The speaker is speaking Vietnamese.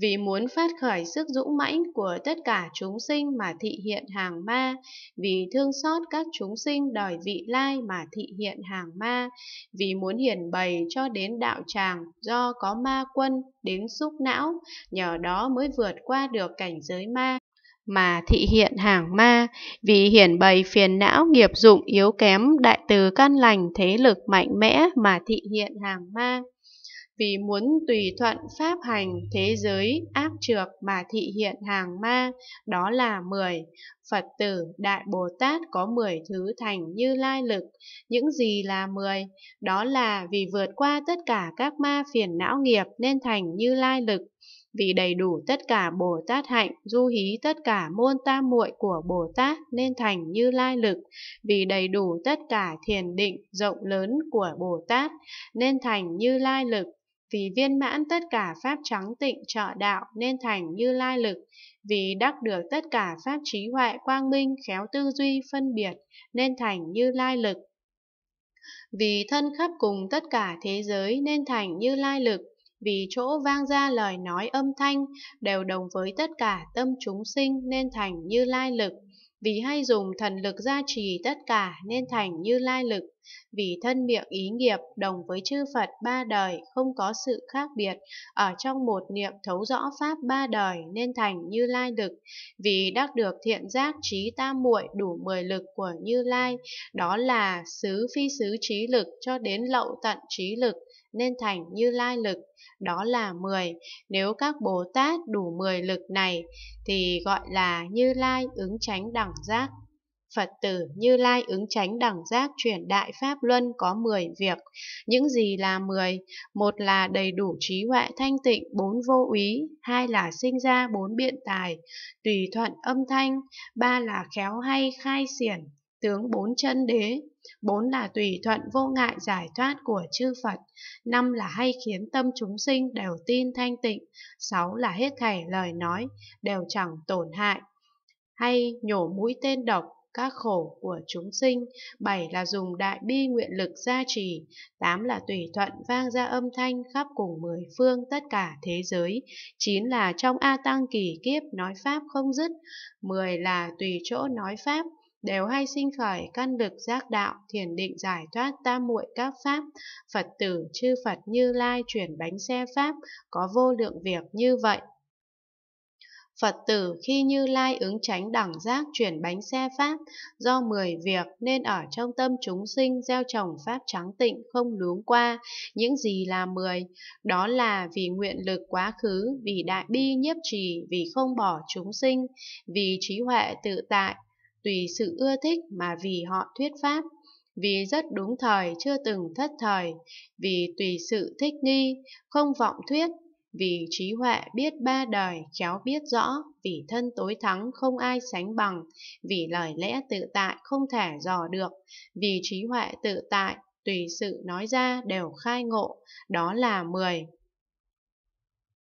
vì muốn phát khởi sức dũng mãnh của tất cả chúng sinh mà thị hiện hàng ma, vì thương xót các chúng sinh đòi vị lai mà thị hiện hàng ma, vì muốn hiển bày cho đến đạo tràng do có ma quân đến xúc não, nhờ đó mới vượt qua được cảnh giới ma mà thị hiện hàng ma vì hiển bày phiền não nghiệp dụng yếu kém đại từ căn lành thế lực mạnh mẽ mà thị hiện hàng ma vì muốn tùy thuận pháp hành thế giới ác trược mà thị hiện hàng ma, đó là mười Phật tử Đại Bồ Tát có mười thứ thành như lai lực, những gì là mười Đó là vì vượt qua tất cả các ma phiền não nghiệp nên thành như lai lực, vì đầy đủ tất cả Bồ Tát hạnh, du hí tất cả môn tam muội của Bồ Tát nên thành như lai lực, vì đầy đủ tất cả thiền định rộng lớn của Bồ Tát nên thành như lai lực, vì viên mãn tất cả pháp trắng tịnh trợ đạo nên thành như lai lực, vì đắc được tất cả pháp trí huệ quang minh khéo tư duy phân biệt nên thành như lai lực. Vì thân khắp cùng tất cả thế giới nên thành như lai lực, vì chỗ vang ra lời nói âm thanh đều đồng với tất cả tâm chúng sinh nên thành như lai lực, vì hay dùng thần lực gia trì tất cả nên thành như lai lực vì thân miệng ý nghiệp đồng với chư Phật ba đời không có sự khác biệt, ở trong một niệm thấu rõ Pháp ba đời nên thành Như Lai lực. Vì đắc được thiện giác trí tam muội đủ mười lực của Như Lai, đó là xứ phi xứ trí lực cho đến lậu tận trí lực nên thành Như Lai lực đó là 10. Nếu các Bồ Tát đủ 10 lực này thì gọi là Như Lai ứng tránh đẳng giác. Phật tử Như Lai ứng tránh đẳng giác chuyển đại pháp luân có 10 việc. Những gì là 10? Một là đầy đủ trí huệ thanh tịnh, bốn vô úy, hai là sinh ra bốn biện tài, tùy thuận âm thanh, ba là khéo hay khai xiển, tướng bốn chân đế, bốn là tùy thuận vô ngại giải thoát của chư Phật, năm là hay khiến tâm chúng sinh đều tin thanh tịnh, sáu là hết thảy lời nói đều chẳng tổn hại, hay nhổ mũi tên độc, các khổ của chúng sinh, bảy là dùng đại bi nguyện lực gia trì, tám là tùy thuận vang ra âm thanh khắp cùng mười phương tất cả thế giới, chín là trong A Tăng kỳ kiếp nói Pháp không dứt, mười là tùy chỗ nói Pháp, đều hay sinh khởi căn lực giác đạo, thiền định giải thoát tam muội các pháp, Phật tử chư Phật Như Lai chuyển bánh xe pháp, có vô lượng việc như vậy. Phật tử khi Như Lai ứng tránh đẳng giác chuyển bánh xe Pháp, do mười việc nên ở trong tâm chúng sinh gieo trồng Pháp trắng tịnh không luống qua, những gì là mười, đó là vì nguyện lực quá khứ, vì đại bi nhiếp trì, vì không bỏ chúng sinh, vì trí huệ tự tại, tùy sự ưa thích mà vì họ thuyết Pháp vì rất đúng thời chưa từng thất thời, vì tùy sự thích nghi, không vọng thuyết vì trí huệ biết ba đời, khéo biết rõ, vì thân tối thắng không ai sánh bằng, vì lời lẽ tự tại không thể dò được, vì trí huệ tự tại, tùy sự nói ra đều khai ngộ, đó là mười